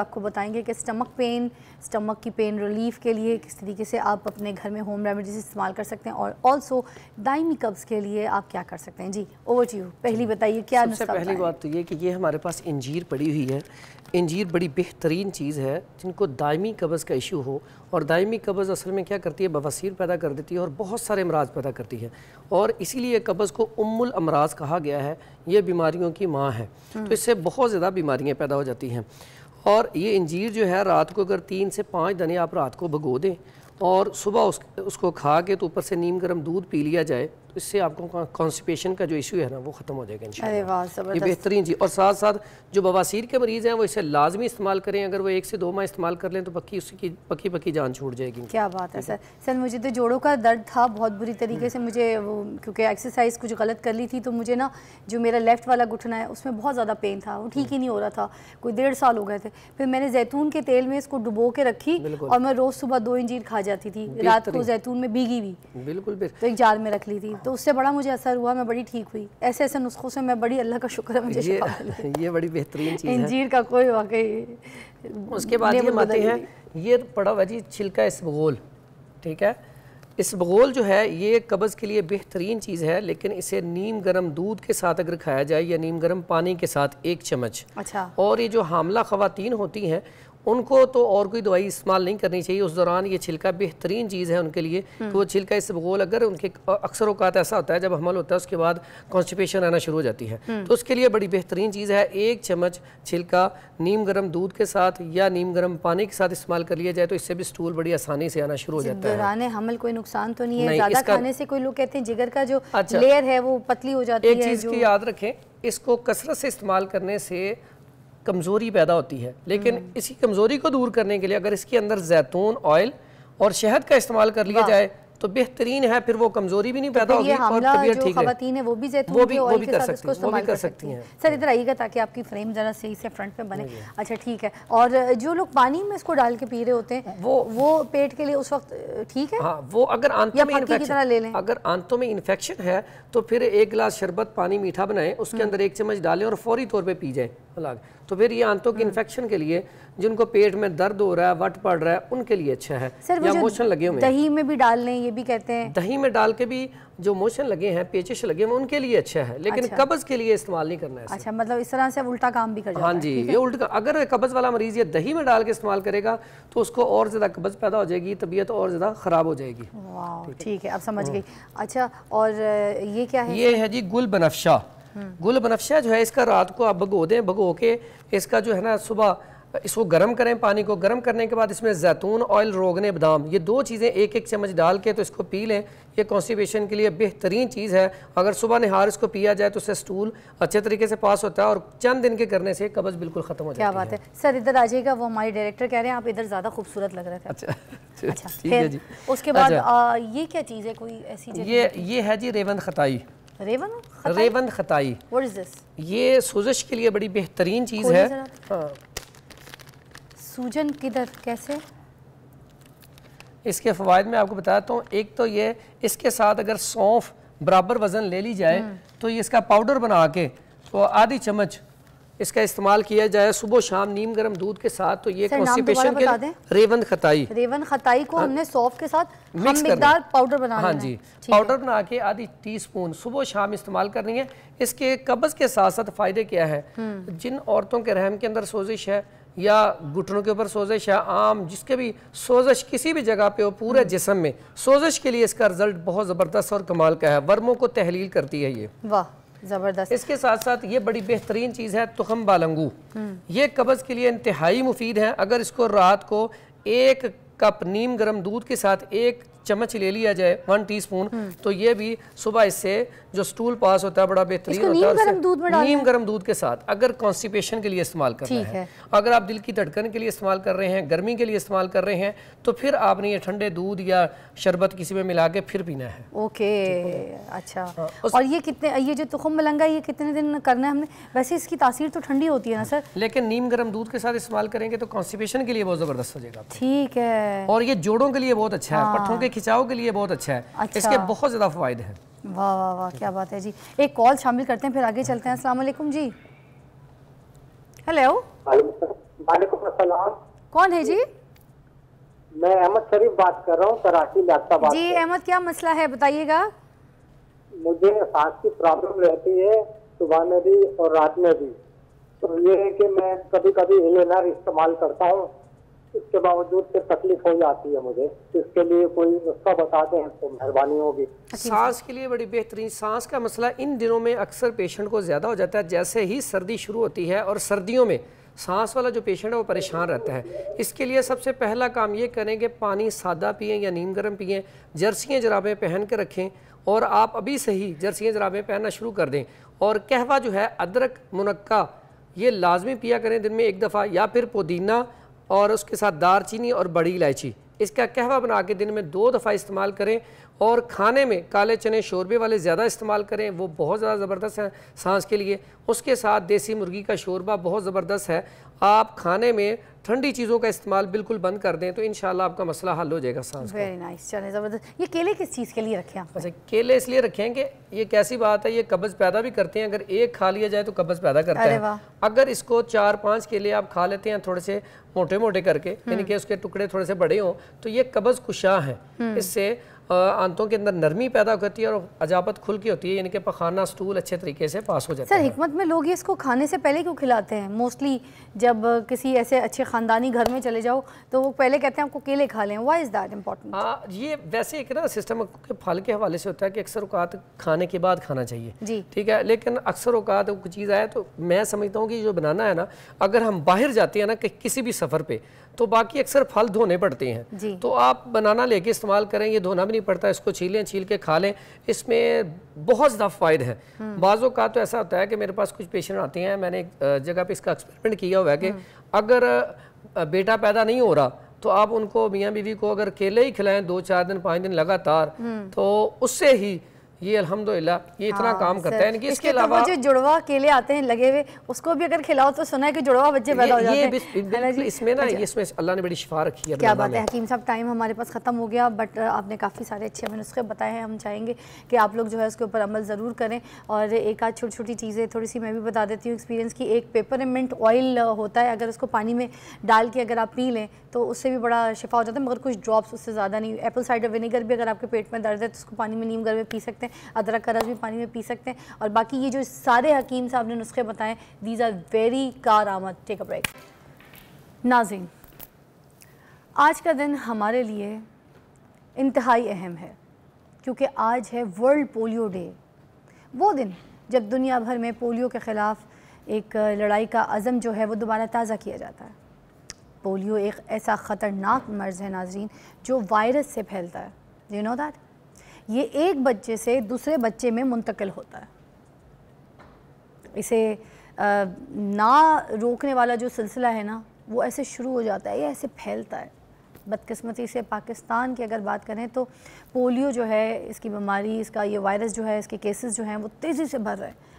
आपको बताएंगे कि स्टमक पेन स्टमक की पेन रिलीफ के लिए किस तरीके से आप अपने घर में होम रेमेडीज इस्तेमाल कर सकते हैं और ऑल्सो दायमी कब्ज़ के लिए आप क्या कर सकते हैं जी ओवर टू यू पहली बताइए क्या सबसे पहली बात तो ये कि ये हमारे पास इंजीर पड़ी हुई है इंजीर बड़ी बेहतरीन चीज़ है जिनको दायमी कब्ज़ का इशू हो और दायमी कब्ज़ असल में क्या करती है बवासीर पैदा कर देती है और बहुत सारे अमराज पैदा करती है और इसीलिए कब्ज़ को उम्मुल अमराज कहा गया है ये बीमारियों की माँ है तो हम्म। इससे बहुत ज़्यादा बीमारियाँ पैदा हो जाती हैं और ये इंजीर जो है रात को अगर तीन से पाँच दने आप रात को भगो दें और सुबह उस, उसको खा के तो ऊपर से नीम गर्म दूध पी लिया जाए तो इससे आपको कॉन्स्टिपेशन का जो इशू है ना वो ख़त्म हो जाएगा ये बेहतरीन जी और साथ साथ जो बवासीर के मरीज़ हैं वो इसे लाजमी इस्तेमाल करें अगर वो एक से दो माह इस्तेमाल कर लें तो पक्की उसकी पक्की पक्की जान छूट जाएगी क्या बात है सर सर मुझे तो जोड़ों का दर्द था बहुत बुरी तरीके से मुझे वो क्योंकि एक्सरसाइज कुछ गलत कर ली थी तो मुझे ना जो मेरा लेफ़्ट वाला घुटना है उसमें बहुत ज़्यादा पेन था वो ठीक ही नहीं हो रहा था कोई डेढ़ साल हो गए थे फिर मैंने जैतून के तेल में इसको डुबो के रखी और मैं रोज़ सुबह दो इंजीर खा जाती थी रात को जैतून में भीगी हुई बिल्कुल तो एक जार में रख ली थी तो उससे बड़ा मुझे असर हुआ मैं बड़ी ठीक हुई ऐसे ऐसे नुस्खों से मैं बड़ी अल्लाह का शुक्र है मुझे ये, ये बड़ी बेहतरीन चीज़ इंजीर का कोई वाकई उसके बाद ये आते हैं ये पड़ा हुआ जी छिलका इसबगोल ठीक है इसबगोल जो है ये कब्ज़ के लिए बेहतरीन चीज़ है लेकिन इसे नीम गर्म दूध के साथ अगर खाया जाए या नीम गर्म पानी के साथ एक चम्मच अच्छा और ये जो हामला ख़वातीन होती हैं उनको तो और कोई दवाई इस्तेमाल नहीं करनी चाहिए उस दौरान ये छिलका बेहतरीन चीज़ है उनके लिए हम्म। कि वो छिलका इस बगोल अगर उनके अक्सर अवकात ऐसा होता है जब हमल होता है उसके बाद कॉन्स्टिपेशन आना शुरू हो जाती है हम्म। तो उसके लिए बड़ी बेहतरीन चीज़ है एक चम्मच छिलका नीम गर्म दूध के साथ या नीम गर्म पानी के साथ इस्तेमाल कर लिया जाए तो इससे भी स्टूल बड़ी आसानी से आना शुरू हो जाता है दौरान हमल कोई नुकसान तो नहीं है ज़्यादा खाने से कोई लोग कहते हैं जिगर का जो लेयर अच्छा। है वो पतली हो जाती है एक चीज़ की याद रखें इसको कसरत से इस्तेमाल करने से कमज़ोरी पैदा होती है लेकिन हम्म। इसी कमज़ोरी को दूर करने के लिए अगर इसके अंदर जैतून ऑयल और शहद का इस्तेमाल कर लिया जाए तो बेहतरीन है फिर वो कमजोरी भी नहीं तो पैदा होगी और तबीयत ठीक है है वो भी जैतून वो भी वो भी कर सकती वो भी कर सकती हैं सर इधर आइएगा ताकि आपकी फ्रेम जरा सही से फ्रंट पे बने अच्छा ठीक है और जो लोग पानी में इसको डाल के पी रहे होते हैं वो वो पेट के लिए उस वक्त ठीक है हाँ वो अगर आंतों में इन्फेक्शन ले लें अगर आंतों में इन्फेक्शन है तो फिर एक गिलास शरबत पानी मीठा बनाए उसके हम्म। अंदर एक चम्मच डालें और फौरी तौर पर पी जाए अलग तो फिर ये आंतों के इन्फेक्शन हाँ। के लिए जिनको पेट में दर्द हो रहा है वट पड़ रहा है उनके लिए अच्छा है सर या मोशन लगे हुए दही में भी डाल लें ये भी कहते हैं दही में डाल के भी जो मोशन लगे हैं पेचिश लगे हुए उनके लिए अच्छा है लेकिन अच्छा। कब्ज के लिए इस्तेमाल नहीं करना है अच्छा मतलब इस तरह से उल्टा काम भी कर हाँ जी ये उल्टा अगर कब्ज वाला मरीज ये दही में डाल के इस्तेमाल करेगा तो उसको और ज़्यादा कब्ज पैदा हो जाएगी तबीयत और ज़्यादा ख़राब हो जाएगी ठीक है अब समझ हाँ। गई अच्छा और ये क्या है ये है जी गुल बनफशा गुल बनफ्शा जो है इसका रात को आप भगो दें भगो के इसका जो है ना सुबह इसको गर्म करें पानी को गर्म करने के बाद इसमें जैतून ऑयल रोगने बादाम ये दो चीज़ें एक एक चम्मच डाल के तो इसको पी लें ये कॉन्स्टिपेशन के लिए बेहतरीन चीज़ है अगर सुबह निहार इसको पिया जाए तो उससे स्टूल अच्छे तरीके से पास होता है और चंद दिन के करने से कब्ज़ बिल्कुल ख़त्म हो है क्या बात है सर इधर आ जाएगा वो हमारे डायरेक्टर कह रहे हैं आप इधर ज़्यादा खूबसूरत लग रहे थे अच्छा अच्छा, अच्छा जी उसके बाद अच्छा। ये क्या चीज़ है कोई ऐसी ये ये है जी रेवंद खताई रेवन खताई? रेवन खताई व्हाट इज दिस ये सूजश के लिए बड़ी बेहतरीन चीज़ है हाँ। सूजन किधर कैसे इसके फ़वाद में आपको बताता हूँ एक तो ये इसके साथ अगर सौंफ बराबर वज़न ले ली जाए हम्म। तो ये इसका पाउडर बना के तो आधी चम्मच इसका इस्तेमाल किया जाए सुबह शाम नीम गर्म दूध के साथ तो ये कॉन्स्टिपेशन के रेवन खताई रेवन खताई को हाँ। हमने सौफ के साथ मिक्स मिकदार पाउडर बना हाँ जी पाउडर बना के आधी टी स्पून सुबह शाम इस्तेमाल करनी है इसके कब्ज के साथ साथ फायदे क्या है हम्म। जिन औरतों के रहम के अंदर सोजिश है या घुटनों के ऊपर सोजिश है आम जिसके भी सोजिश किसी भी जगह पे हो पूरे हम्म। जिसम में सोजिश के लिए इसका रिजल्ट बहुत ज़बरदस्त और कमाल का है वर्मों को तहलील करती है ये वाह ज़बरदस्त इसके साथ साथ ये बड़ी बेहतरीन चीज़ है तुखम बालंगू हम्म। ये कब्ज़ के लिए इंतहाई मुफीद है अगर इसको रात को एक कप नीम गर्म दूध के साथ एक चम्मच ले लिया जाए वन टीस्पून हम्म। तो ये भी सुबह इससे जो स्टूल पास होता है बड़ा बेहतरीन होता है दूध में नीम गर्म दूध के साथ अगर कॉन्स्टिपेशन के लिए इस्तेमाल कर रहे हैं अगर आप दिल की धड़कन के लिए इस्तेमाल कर रहे हैं गर्मी के लिए इस्तेमाल कर रहे हैं तो फिर आपने ये ठंडे दूध या शरबत किसी में मिला के फिर पीना है ओके अच्छा हाँ, और ये कितने ये जो तुखम मलंगा ये कितने दिन करना है हमने वैसे इसकी तासीर तो ठंडी होती है ना सर लेकिन नीम गर्म दूध के साथ इस्तेमाल करेंगे तो कॉन्स्टिपेशन के लिए बहुत ज़बरदस्त हो जाएगा ठीक है और ये जोड़ों के लिए बहुत अच्छा है पट्टों के खिंचाव के लिए बहुत अच्छा है अच्छा। इसके बहुत ज़्यादा फ़ायदे हैं वाह वाह वाह क्या बात है जी एक कॉल शामिल करते हैं फिर आगे चलते हैं असला जी हेलो कौन है जी मैं अहमद शरीफ बात कर रहा हूँ कराची लाताबाद जी अहमद क्या मसला है बताइएगा मुझे सांस की प्रॉब्लम रहती है सुबह में भी और रात में भी तो ये है कि मैं कभी कभी हिलेनर इस्तेमाल करता हूँ इसके बावजूद तकलीफ हो जाती है मुझे इसके लिए कोई नुस्खा बता दें तो मेहरबानी होगी अच्छा। सांस के लिए बड़ी बेहतरीन सांस का मसला इन दिनों में अक्सर पेशेंट को ज़्यादा हो जाता है जैसे ही सर्दी शुरू होती है और सर्दियों में सांस वाला जो पेशेंट है वो परेशान रहता है इसके लिए सबसे पहला काम ये करें कि पानी सादा पिए या नीम गर्म पिए जर्सियाँ जराबें पहन के रखें और आप अभी से ही जर्सियाँ जराबें पहनना शुरू कर दें और कहवा जो है अदरक मुनक्का ये लाजमी पिया करें दिन में एक दफ़ा या फिर पुदीना और उसके साथ चीनी और बड़ी इलायची इसका कहवा बना के दिन में दो दफ़ा इस्तेमाल करें और खाने में काले चने शोरबे वाले ज़्यादा इस्तेमाल करें वो बहुत ज़्यादा ज़बरदस्त हैं सांस के लिए उसके साथ देसी मुर्गी का शोरबा बहुत ज़बरदस्त है आप खाने में ठंडी चीज़ों का इस्तेमाल बिल्कुल बंद कर दें तो इनशाला आपका मसला हल हो जाएगा सांस वेरी नाइस चले ज़बरदस्त ये केले किस चीज़ के लिए रखें आप अच्छा केले इसलिए रखें कि ये कैसी बात है ये कब्ज़ पैदा भी करते हैं अगर एक खा लिया जाए तो कब्ज़ पैदा करता है अगर इसको चार पाँच केले आप खा लेते हैं थोड़े से मोटे मोटे करके हम्म। यानी कि उसके टुकड़े थोड़े से बड़े हों तो ये कब्ज़ कुशा है हम्म। इससे आंतों के अंदर नरमी पैदा होती है और अजाबत खुल की होती है यानी कि पखाना स्टूल अच्छे तरीके से पास हो जाता है सर हिकमत में लोग इसको खाने से पहले क्यों खिलाते हैं मोस्टली जब किसी ऐसे अच्छे ख़ानदानी घर में चले जाओ तो वो पहले कहते हैं आपको केले खा लें वाई इज़ दैट इम्पॉर्टेंट हाँ ये वैसे एक ना सिस्टम के फल के हवाले से होता है कि अक्सर अवत खाने के बाद खाना चाहिए जी ठीक है लेकिन अक्सर उकात चीज़ आए तो मैं समझता हूँ कि जो बनाना है ना अगर हम बाहर जाते हैं ना कि किसी भी सफ़र पर तो बाकी अक्सर फल धोने पड़ते हैं तो आप बनाना लेके इस्तेमाल करें ये धोना भी नहीं पड़ता इसको छीलें छील के खा लें इसमें बहुत ज़्यादा फायदे हैं हम्म। बाज़ों का तो ऐसा होता है कि मेरे पास कुछ पेशेंट आते हैं मैंने एक जगह पर इसका एक्सपेरिमेंट किया हुआ है कि हम्म। अगर बेटा पैदा नहीं हो रहा तो आप उनको मियाँ बीवी को अगर केले ही खिलाएं दो चार दिन पाँच दिन लगातार हम्म। तो उससे ही ये अल्हम्दुलिल्लाह ये इतना हाँ, काम करता है इसके तो अलावा तो जो जुड़वा केले आते हैं लगे हुए उसको भी अगर खिलाओ तो सुना है कि जुड़वा बच्चे पैदा हो जाते हैं इसमें ना अच्छा। इसमें अल्लाह ने बड़ी शिफा रखी है क्या बात है हकीम साहब टाइम हमारे पास ख़त्म हो गया बट आपने काफ़ी सारे अच्छे हमें नुस्खे बताए हैं हम चाहेंगे कि आप लोग जो है उसके ऊपर अमल ज़रूर करें और एक आध छोटी छोटी चीज़ें थोड़ी सी मैं भी बता देती हूँ एक्सपीरियंस की एक पेपर एमेंट ऑयल होता है अगर उसको पानी में डाल के अगर आप पी लें तो उससे भी बड़ा शिफा हो जाता है मगर कुछ ड्रॉप्स उससे ज़्यादा नहीं एप्पल साइडर विनेगर भी अगर आपके पेट में दर्द है तो उसको पानी में नीम गर्म में पी सकते हैं अदरक का रस भी पानी में पी सकते हैं और बाकी ये जो सारे हकीम साहब ने नुस्खे बताएं दीज आर वेरी कार आमद टेक अ ब्रेक नाजिन आज का दिन हमारे लिए इंतहाई अहम है क्योंकि आज है वर्ल्ड पोलियो डे वो दिन जब दुनिया भर में पोलियो के ख़िलाफ़ एक लड़ाई का अज़म जो है वो दोबारा ताज़ा किया जाता है पोलियो एक ऐसा ख़तरनाक मर्ज़ है नाजरीन जो वायरस से फैलता है यू नो दैट ये एक बच्चे से दूसरे बच्चे में मुंतकिल होता है इसे ना रोकने वाला जो सिलसिला है ना वो ऐसे शुरू हो जाता है या ऐसे फैलता है बदकस्मती से पाकिस्तान की अगर बात करें तो पोलियो जो है इसकी बीमारी इसका ये वायरस जो है इसके केसेस जो हैं वो तेज़ी से बढ़ रहे हैं